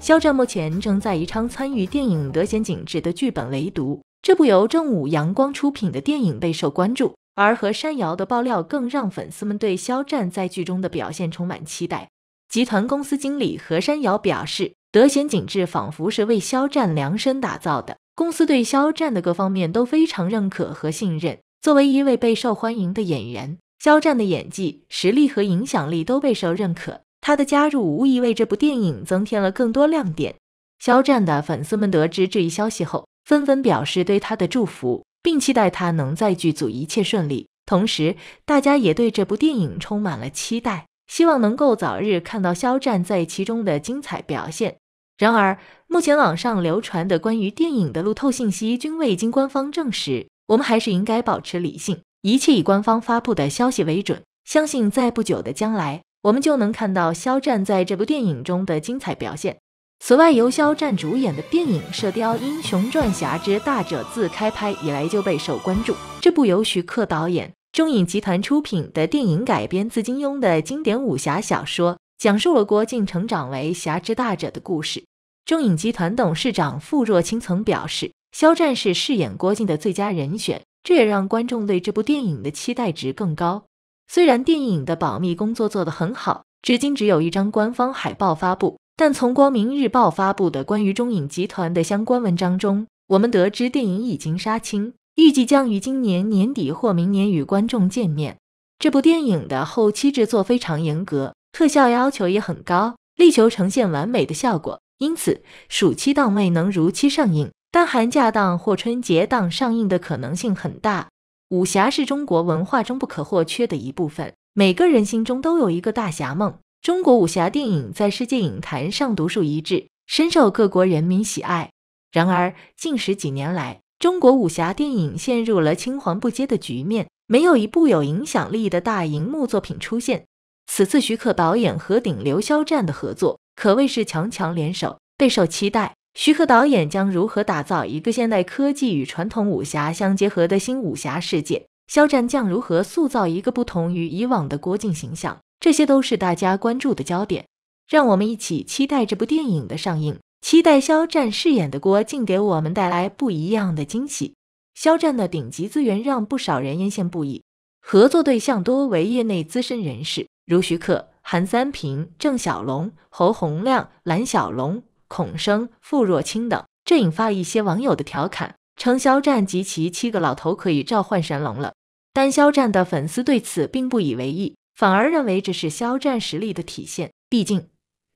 肖战目前正在宜昌参与电影《德贤景致》的剧本雷读。这部由正午阳光出品的电影备受关注，而何山瑶的爆料更让粉丝们对肖战在剧中的表现充满期待。集团公司经理何山瑶表示：“德贤景致仿佛是为肖战量身打造的，公司对肖战的各方面都非常认可和信任。”作为一位备受欢迎的演员。肖战的演技、实力和影响力都备受认可，他的加入无疑为这部电影增添了更多亮点。肖战的粉丝们得知这一消息后，纷纷表示对他的祝福，并期待他能在剧组一切顺利。同时，大家也对这部电影充满了期待，希望能够早日看到肖战在其中的精彩表现。然而，目前网上流传的关于电影的路透信息均未经官方证实，我们还是应该保持理性。一切以官方发布的消息为准。相信在不久的将来，我们就能看到肖战在这部电影中的精彩表现。此外，由肖战主演的电影《射雕英雄传：侠之大者》自开拍以来就备受关注。这部由徐克导演、中影集团出品的电影，改编自金庸的经典武侠小说，讲述了郭靖成长为侠之大者的故事。中影集团董事长傅若清曾表示，肖战是饰演郭靖的最佳人选。这也让观众对这部电影的期待值更高。虽然电影的保密工作做得很好，至今只有一张官方海报发布，但从《光明日报》发布的关于中影集团的相关文章中，我们得知电影已经杀青，预计将于今年年底或明年与观众见面。这部电影的后期制作非常严格，特效要求也很高，力求呈现完美的效果，因此暑期档未能如期上映。但寒假档或春节档上映的可能性很大。武侠是中国文化中不可或缺的一部分，每个人心中都有一个大侠梦。中国武侠电影在世界影坛上独树一帜，深受各国人民喜爱。然而近十几年来，中国武侠电影陷入了青黄不接的局面，没有一部有影响力的大银幕作品出现。此次徐克导演和顶流肖战的合作可谓是强强联手，备受期待。徐克导演将如何打造一个现代科技与传统武侠相结合的新武侠世界？肖战将如何塑造一个不同于以往的郭靖形象？这些都是大家关注的焦点。让我们一起期待这部电影的上映，期待肖战饰演的郭靖给我们带来不一样的惊喜。肖战的顶级资源让不少人艳羡不已，合作对象多为业内资深人士，如徐克、韩三平、郑晓龙、侯洪亮、蓝小龙。孔生、傅若清等，这引发一些网友的调侃，称肖战及其七个老头可以召唤神龙了。但肖战的粉丝对此并不以为意，反而认为这是肖战实力的体现。毕竟，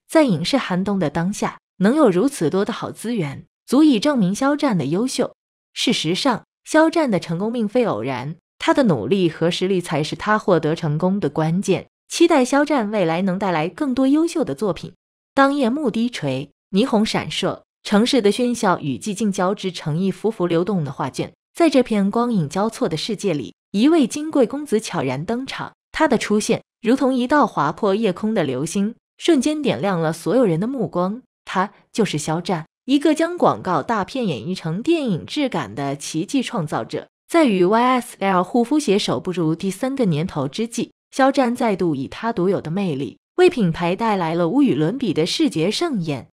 在影视寒冬的当下，能有如此多的好资源，足以证明肖战的优秀。事实上，肖战的成功并非偶然，他的努力和实力才是他获得成功的关键。期待肖战未来能带来更多优秀的作品。当夜幕低垂。霓虹闪烁，城市的喧嚣与寂静交织成一幅幅流动的画卷。在这片光影交错的世界里，一位金贵公子悄然登场。他的出现如同一道划破夜空的流星，瞬间点亮了所有人的目光。他就是肖战，一个将广告大片演绎成电影质感的奇迹创造者。在与 Y S L 护肤携手步入第三个年头之际，肖战再度以他独有的魅力，为品牌带来了无与伦比的视觉盛宴。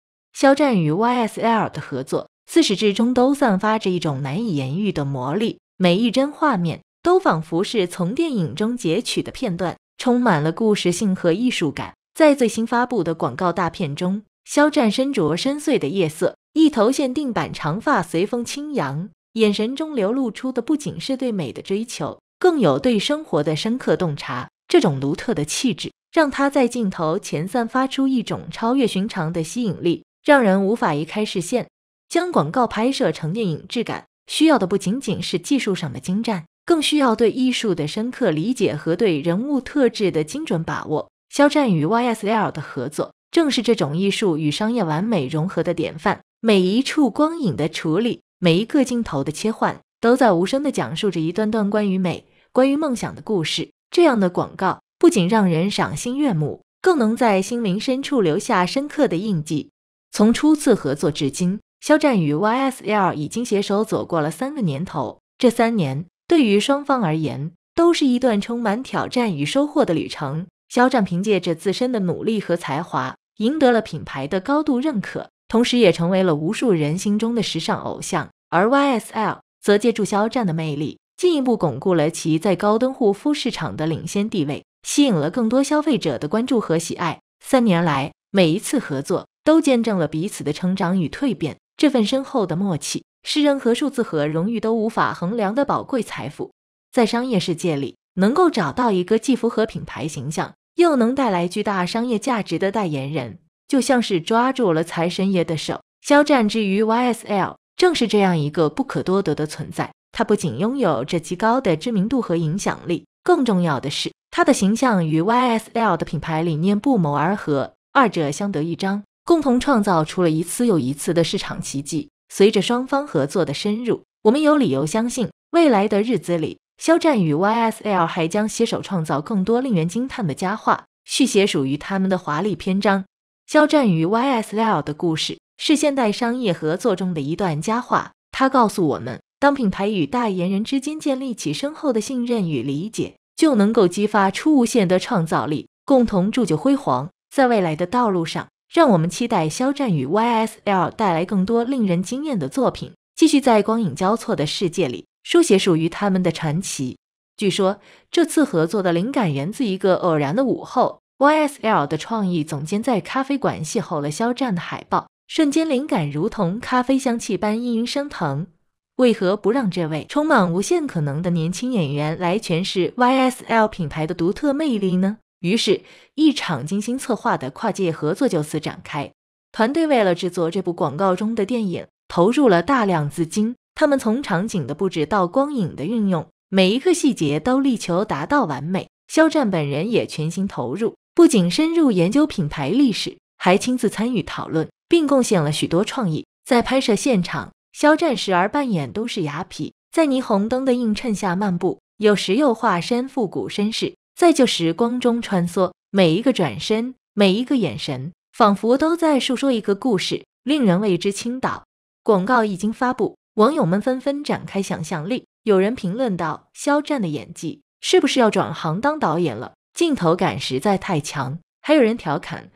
肖战与 Y S L 的合作，自始至终都散发着一种难以言喻的魔力。每一帧画面都仿佛是从电影中截取的片段，充满了故事性和艺术感。在最新发布的广告大片中，肖战身着深邃的夜色，一头限定版长发随风轻扬，眼神中流露出的不仅是对美的追求，更有对生活的深刻洞察。这种独特的气质，让他在镜头前散发出一种超越寻常的吸引力。让人无法移开视线，将广告拍摄成电影质感，需要的不仅仅是技术上的精湛，更需要对艺术的深刻理解和对人物特质的精准把握。肖战与 YSL 的合作，正是这种艺术与商业完美融合的典范。每一处光影的处理，每一个镜头的切换，都在无声地讲述着一段段关于美、关于梦想的故事。这样的广告不仅让人赏心悦目，更能在心灵深处留下深刻的印记。从初次合作至今，肖战与 YSL 已经携手走过了三个年头。这三年对于双方而言都是一段充满挑战与收获的旅程。肖战凭借着自身的努力和才华，赢得了品牌的高度认可，同时也成为了无数人心中的时尚偶像。而 YSL 则借助肖战的魅力，进一步巩固了其在高端护肤市场的领先地位，吸引了更多消费者的关注和喜爱。三年来，每一次合作。都见证了彼此的成长与蜕变，这份深厚的默契是任何数字和荣誉都无法衡量的宝贵财富。在商业世界里，能够找到一个既符合品牌形象，又能带来巨大商业价值的代言人，就像是抓住了财神爷的手。肖战之于 YSL，正是这样一个不可多得的存在。他不仅拥有这极高的知名度和影响力，更重要的是，他的形象与 YSL 的品牌理念不谋而合，二者相得益彰。共同创造出了一次又一次的市场奇迹。随着双方合作的深入，我们有理由相信，未来的日子里，肖战与 YSL 还将携手创造更多令人惊叹的佳话，续写属于他们的华丽篇章。肖战与 YSL 的故事是现代商业合作中的一段佳话。它告诉我们，当品牌与代言人之间建立起深厚的信任与理解，就能够激发出无限的创造力，共同铸就辉煌。在未来的道路上，让我们期待肖战与 YSL 带来更多令人惊艳的作品，继续在光影交错的世界里书写属于他们的传奇。据说这次合作的灵感源自一个偶然的午后，YSL 的创意总监在咖啡馆邂逅了肖战的海报，瞬间灵感如同咖啡香气般氤氲升腾。为何不让这位充满无限可能的年轻演员来诠释 YSL 品牌的独特魅力呢？于是，一场精心策划的跨界合作就此展开。团队为了制作这部广告中的电影，投入了大量资金。他们从场景的布置到光影的运用，每一个细节都力求达到完美。肖战本人也全心投入，不仅深入研究品牌历史，还亲自参与讨论，并贡献了许多创意。在拍摄现场，肖战时而扮演都市雅痞，在霓虹灯的映衬下漫步；有时又化身复古绅士。在旧时光中穿梭，每一个转身，每一个眼神，仿佛都在诉说一个故事，令人为之倾倒。广告一经发布，网友们纷纷展开想象力。有人评论道：“肖战的演技是不是要转行当导演了？镜头感实在太强。”还有人调侃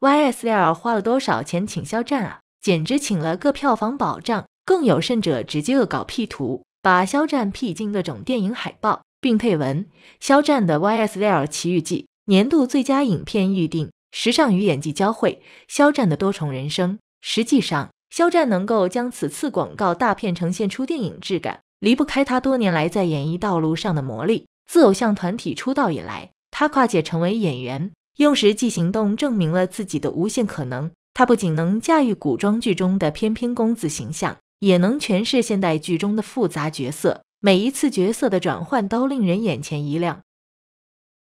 ：“YSL 花了多少钱请肖战啊？简直请了个票房保障。”更有甚者直接恶搞 P 图，把肖战 P 进各种电影海报。并配文：肖战的《YSL 奇遇记》年度最佳影片预定，时尚与演技交汇。肖战的多重人生，实际上，肖战能够将此次广告大片呈现出电影质感，离不开他多年来在演艺道路上的磨砺。自偶像团体出道以来，他跨界成为演员，用实际行动证明了自己的无限可能。他不仅能驾驭古装剧中的翩翩公子形象，也能诠释现代剧中的复杂角色。每一次角色的转换都令人眼前一亮。